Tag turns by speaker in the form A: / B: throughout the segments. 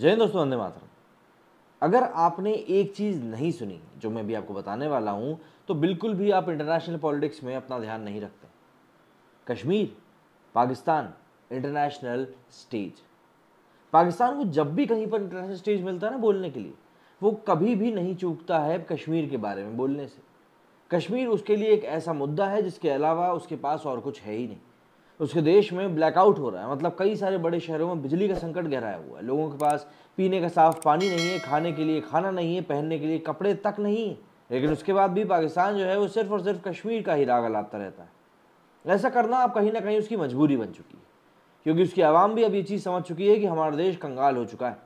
A: जय दोस्तों वंदे मातरम अगर आपने एक चीज़ नहीं सुनी जो मैं भी आपको बताने वाला हूँ तो बिल्कुल भी आप इंटरनेशनल पॉलिटिक्स में अपना ध्यान नहीं रखते कश्मीर पाकिस्तान इंटरनेशनल स्टेज पाकिस्तान को जब भी कहीं पर इंटरनेशनल स्टेज मिलता है ना बोलने के लिए वो कभी भी नहीं चूकता है कश्मीर के बारे में बोलने से कश्मीर उसके लिए एक ऐसा मुद्दा है जिसके अलावा उसके पास और कुछ है ही नहीं तो उसके देश में ब्लैकआउट हो रहा है मतलब कई सारे बड़े शहरों में बिजली का संकट गहराया हुआ है लोगों के पास पीने का साफ पानी नहीं है खाने के लिए खाना नहीं है पहनने के लिए कपड़े तक नहीं है लेकिन उसके बाद भी पाकिस्तान जो है वो सिर्फ और सिर्फ कश्मीर का ही राग लाता रहता है ऐसा करना अब कहीं ना कहीं उसकी मजबूरी बन चुकी है क्योंकि उसकी आवाम भी अब ये चीज़ समझ चुकी है कि हमारा देश कंगाल हो चुका है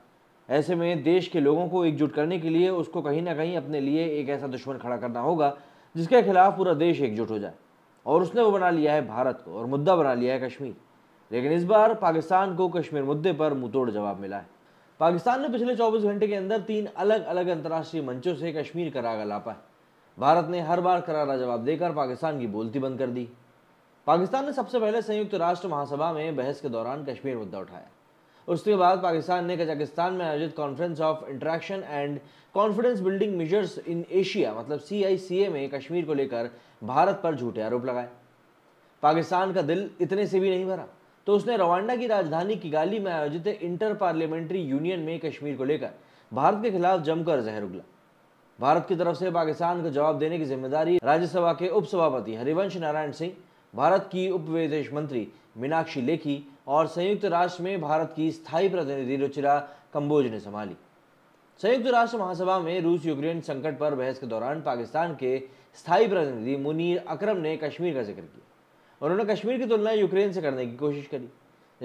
A: ऐसे में देश के लोगों को एकजुट करने के लिए उसको कहीं ना कहीं अपने लिए एक ऐसा दुश्मन खड़ा करना होगा जिसके खिलाफ पूरा देश एकजुट हो जाए और उसने वो बना लिया है भारत को और मुद्दा बना लिया है कश्मीर लेकिन इस बार पाकिस्तान को कश्मीर मुद्दे पर मुंहतोड़ जवाब मिला है पाकिस्तान ने पिछले 24 घंटे के अंदर तीन अलग अलग अंतर्राष्ट्रीय मंचों से कश्मीर करारा लापा है भारत ने हर बार करारा जवाब देकर पाकिस्तान की बोलती बंद कर दी पाकिस्तान ने सबसे पहले संयुक्त राष्ट्र महासभा में बहस के दौरान कश्मीर मुद्दा उठाया उसके बाद पाकिस्तान ने कजाकिस्तान में आयोजित conference of interaction and confidence building measures in Asia मतलब सी में कश्मीर को लेकर भारत पर झूठे आरोप लगाए पाकिस्तान का दिल इतने से भी नहीं भरा तो उसने रवांडा की राजधानी किगाली में आयोजित इंटर पार्लियामेंट्री यूनियन में कश्मीर को लेकर भारत के खिलाफ जमकर जहर उगला भारत की तरफ से पाकिस्तान को जवाब देने की जिम्मेदारी राज्यसभा के उपसभापति हरिवंश नारायण सिंह भारत की उप विदेश मंत्री मीनाक्षी लेखी और संयुक्त राष्ट्र में भारत की स्थायी प्रतिनिधि रुचिरा कंबोज ने संभाली संयुक्त राष्ट्र महासभा में रूस यूक्रेन संकट पर बहस के दौरान पाकिस्तान के स्थायी प्रतिनिधि मुनीर अकरम ने कश्मीर का जिक्र किया उन्होंने कश्मीर की तुलना यूक्रेन से करने की कोशिश करी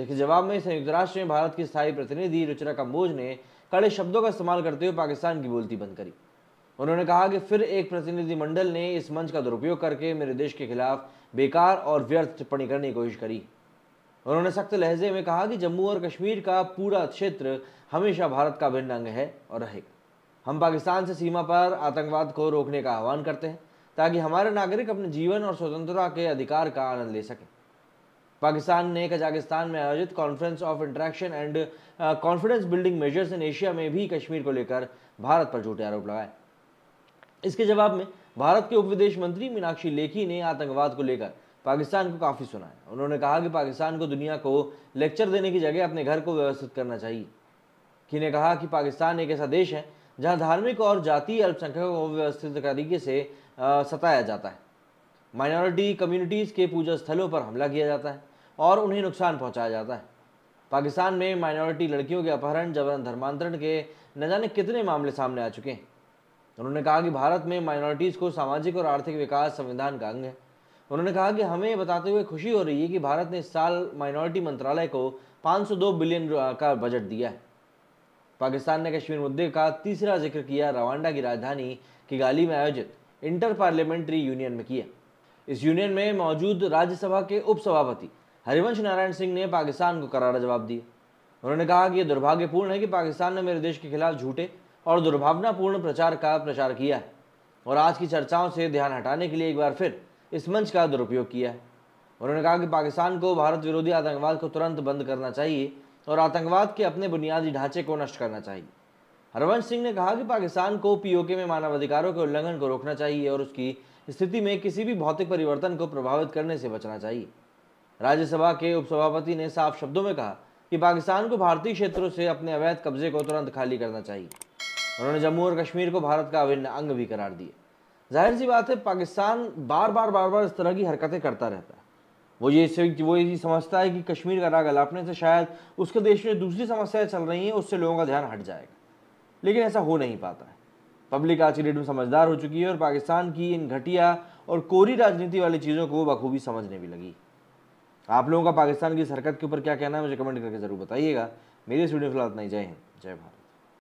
A: इसके जवाब में संयुक्त राष्ट्र में भारत की स्थायी प्रतिनिधि रुचिरा कंबोज ने कड़े शब्दों का इस्तेमाल करते हुए पाकिस्तान की बोलती बंद करी उन्होंने कहा कि फिर एक प्रतिनिधिमंडल ने इस मंच का दुरुपयोग करके मेरे देश के खिलाफ बेकार और व्यर्थ टिप्पणी करने की कोशिश करी उन्होंने सख्त लहजे में कहा कि जम्मू और कश्मीर का पूरा क्षेत्र हमेशा भारत का भिन्न अंग है और रहेगा हम पाकिस्तान से सीमा पर आतंकवाद को रोकने का आह्वान करते हैं ताकि हमारे नागरिक अपने जीवन और स्वतंत्रता के अधिकार का आनंद ले सकें पाकिस्तान ने कजाकिस्तान में आयोजित conference of interaction and confidence building measures in Asia में भी कश्मीर को लेकर भारत पर झूठे आरोप लगाए इसके जवाब में भारत के उप विदेश मंत्री मीनाक्षी लेखी ने आतंकवाद को लेकर पाकिस्तान को काफ़ी सुना है उन्होंने कहा कि पाकिस्तान को दुनिया को लेक्चर देने की जगह अपने घर को व्यवस्थित करना चाहिए कि ने कहा कि पाकिस्तान एक ऐसा देश है जहाँ धार्मिक और जातीय अल्पसंख्यकों को व्यवस्थित तरीके से सताया जाता है माइनॉरिटी कम्युनिटीज़ के पूजा स्थलों पर हमला किया जाता है और उन्हें नुकसान पहुँचाया जाता है पाकिस्तान में माइनॉरिटी लड़कियों के अपहरण जबरन धर्मांतरण के न जाने कितने मामले सामने आ चुके हैं उन्होंने कहा कि भारत में माइनॉरिटीज़ को सामाजिक और आर्थिक विकास संविधान का अंग है उन्होंने कहा कि हमें बताते हुए खुशी हो रही है कि भारत ने इस साल माइनॉरिटी मंत्रालय को 502 बिलियन का बजट दिया है पाकिस्तान ने कश्मीर मुद्दे का तीसरा जिक्र किया रवांडा की राजधानी किगाली में आयोजित इंटर पार्लियामेंट्री यूनियन में किया इस यूनियन में मौजूद राज्यसभा के उपसभापति हरिवंश नारायण सिंह ने पाकिस्तान को करारा जवाब दिया उन्होंने कहा कि यह दुर्भाग्यपूर्ण है कि पाकिस्तान ने मेरे देश के खिलाफ झूठे और दुर्भावनापूर्ण प्रचार का प्रचार किया है और आज की चर्चाओं से ध्यान हटाने के लिए एक बार फिर इस मंच का दुरुपयोग किया है उन्होंने कहा कि पाकिस्तान को भारत विरोधी आतंकवाद को तुरंत बंद करना चाहिए और आतंकवाद के अपने बुनियादी ढांचे को नष्ट करना चाहिए हरवंश सिंह ने कहा कि पाकिस्तान को पीओके में मानवाधिकारों के उल्लंघन को रोकना चाहिए और उसकी स्थिति में किसी भी भौतिक परिवर्तन को प्रभावित करने से बचना चाहिए राज्यसभा के उपसभापति ने साफ शब्दों में कहा कि पाकिस्तान को भारतीय क्षेत्रों से अपने अवैध कब्जे को तुरंत खाली करना चाहिए उन्होंने जम्मू और कश्मीर को भारत का अभिन्न अंग भी करार दिया जाहिर सी बात है पाकिस्तान बार बार बार बार इस तरह की हरकतें करता रहता है वो ये वो ये समझता है कि कश्मीर का राग अलापने से शायद उसके देश में दूसरी समस्याएं चल रही हैं उससे लोगों का ध्यान हट जाएगा लेकिन ऐसा हो नहीं पाता है पब्लिक आज की डेट में समझदार हो चुकी है और पाकिस्तान की इन घटिया और कोरी राजनीति वाली चीज़ों को वो बखूबी समझने भी लगी आप लोगों का पाकिस्तान की इस हरकत के ऊपर क्या कहना है मुझे कमेंट करके ज़रूर बताइएगा मेरे स्टूडियो फिलहाल इतना ही जय हिंद जय भारत